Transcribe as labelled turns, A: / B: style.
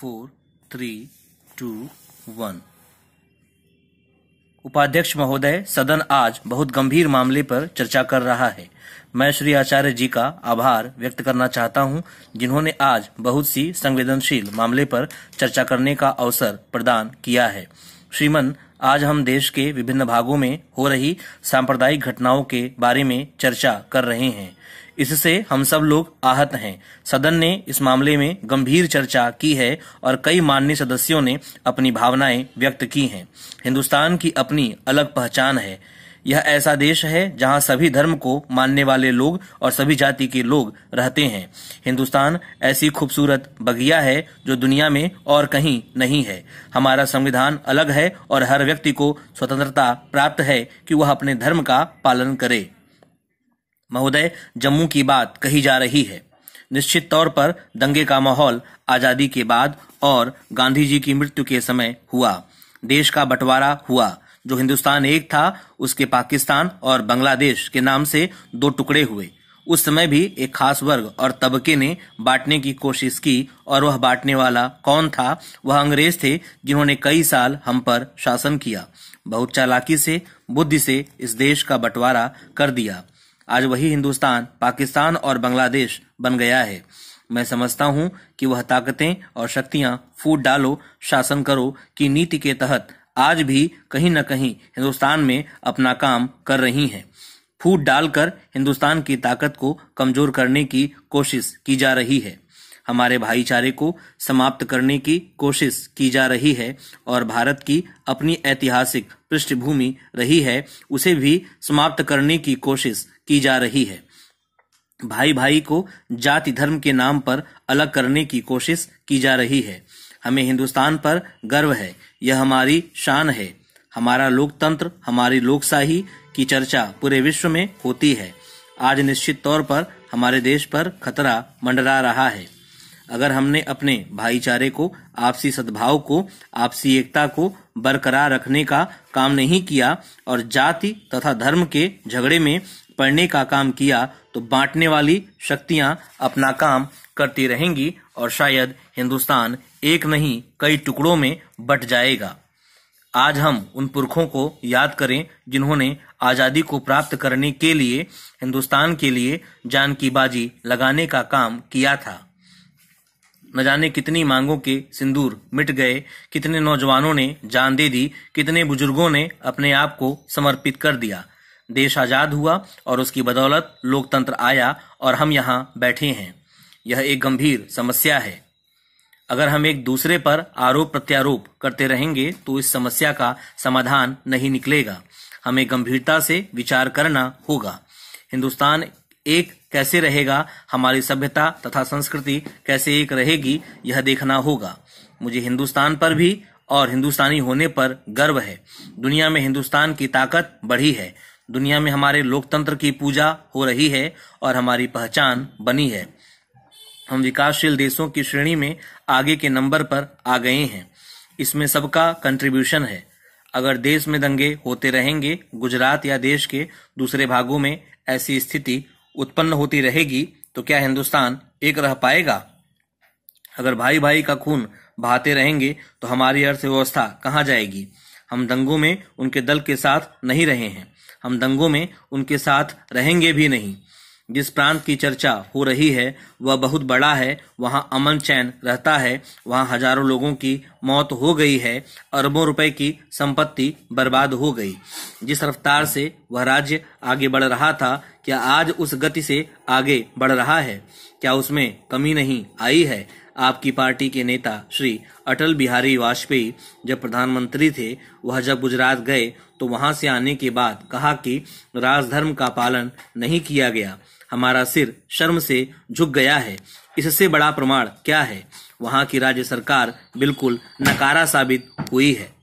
A: four three to one उपाध्यक्ष महोदय सदन आज बहुत गंभीर मामले पर चर्चा कर रहा है मैं श्री आचार्य जी का आभार व्यक्त करना चाहता हूं, जिन्होंने आज बहुत सी संवेदनशील मामले पर चर्चा करने का अवसर प्रदान किया है श्रीमन आज हम देश के विभिन्न भागों में हो रही सांप्रदायिक घटनाओं के बारे में चर्चा कर रहे हैं इससे हम सब लोग आहत हैं सदन ने इस मामले में गंभीर चर्चा की है और कई माननीय सदस्यों ने अपनी भावनाएं व्यक्त की हैं हिंदुस्तान की अपनी अलग पहचान है यह ऐसा देश है जहां सभी धर्म को मानने वाले लोग और सभी जाति के लोग रहते हैं हिंदुस्तान ऐसी खूबसूरत बगिया है जो दुनिया में और कहीं नहीं है हमारा संविधान अलग है और हर व्यक्ति को स्वतंत्रता प्राप्त है कि वह अपने धर्म का पालन करे महोदय जम्मू की बात कही जा रही है निश्चित तौर पर दंगे का माहौल आजादी के बाद और गांधी जी की मृत्यु के समय हुआ देश का बंटवारा हुआ जो हिंदुस्तान एक था उसके पाकिस्तान और बांग्लादेश के नाम से दो टुकड़े हुए उस समय भी एक खास वर्ग और तबके ने बांटने की कोशिश की और वह बांटने वाला कौन था वह अंग्रेज थे जिन्होंने कई साल हम पर शासन किया बहुत चालाकी से बुद्धि से इस देश का बंटवारा कर दिया आज वही हिंदुस्तान पाकिस्तान और बांग्लादेश बन गया है मैं समझता हूं कि वह ताकतें और शक्तियां फूट डालो शासन करो की नीति के तहत आज भी कहीं न कहीं हिंदुस्तान में अपना काम कर रही हैं फूट डालकर हिंदुस्तान की ताकत को कमजोर करने की कोशिश की जा रही है हमारे भाईचारे को समाप्त करने की कोशिश की जा रही है और भारत की अपनी ऐतिहासिक पृष्ठभूमि रही है उसे भी समाप्त करने की कोशिश की जा रही है भाई भाई को जाति धर्म के नाम पर अलग करने की कोशिश की जा रही है हमें हिंदुस्तान पर गर्व है यह हमारी शान है हमारा लोकतंत्र हमारी लोकशाही की चर्चा पूरे विश्व में होती है आज निश्चित तौर पर हमारे देश पर खतरा मंडरा रहा है अगर हमने अपने भाईचारे को आपसी सद्भाव को आपसी एकता को बरकरार रखने का काम नहीं किया और जाति तथा धर्म के झगड़े में पड़ने का काम किया तो बांटने वाली शक्तियां अपना काम करती रहेंगी और शायद हिंदुस्तान एक नहीं कई टुकड़ों में बट जाएगा आज हम उन पुरखों को याद करें जिन्होंने आज़ादी को प्राप्त करने के लिए हिंदुस्तान के लिए जान की बाजी लगाने का काम किया था न जाने कितनी मांगों के सिंदूर मिट गए कितने नौजवानों ने जान दे दी कितने बुजुर्गों ने अपने आप को समर्पित कर दिया देश आजाद हुआ और उसकी बदौलत लोकतंत्र आया और हम यहाँ बैठे हैं यह एक गंभीर समस्या है अगर हम एक दूसरे पर आरोप प्रत्यारोप करते रहेंगे तो इस समस्या का समाधान नहीं निकलेगा हमें गंभीरता से विचार करना होगा हिंदुस्तान एक कैसे रहेगा हमारी सभ्यता तथा संस्कृति कैसे एक रहेगी यह देखना होगा मुझे हिंदुस्तान पर भी और हिंदुस्तानी होने पर गर्व है दुनिया में हिंदुस्तान की ताकत बढ़ी है दुनिया में हमारे लोकतंत्र की पूजा हो रही है और हमारी पहचान बनी है हम विकासशील देशों की श्रेणी में आगे के नंबर पर आ गए हैं इसमें सबका कंट्रीब्यूशन है अगर देश में दंगे होते रहेंगे गुजरात या देश के दूसरे भागों में ऐसी स्थिति उत्पन्न होती रहेगी तो क्या हिंदुस्तान एक रह पाएगा अगर भाई भाई का खून बहाते रहेंगे तो हमारी अर्थव्यवस्था कहाँ जाएगी हम दंगों में उनके दल के साथ नहीं रहे हैं हम दंगों में उनके साथ रहेंगे भी नहीं जिस प्रांत की चर्चा हो रही है वह बहुत बड़ा है वहाँ अमन चैन रहता है वहाँ हजारों लोगों की मौत हो गई है अरबों रुपए की संपत्ति बर्बाद हो गई जिस रफ्तार से वह राज्य आगे बढ़ रहा था क्या आज उस गति से आगे बढ़ रहा है क्या उसमें कमी नहीं आई है आपकी पार्टी के नेता श्री अटल बिहारी वाजपेयी जब प्रधानमंत्री थे वह जब गुजरात गए तो वहां से आने के बाद कहा कि राजधर्म का पालन नहीं किया गया हमारा सिर शर्म से झुक गया है इससे बड़ा प्रमाण क्या है वहाँ की राज्य सरकार बिल्कुल नकारा साबित हुई है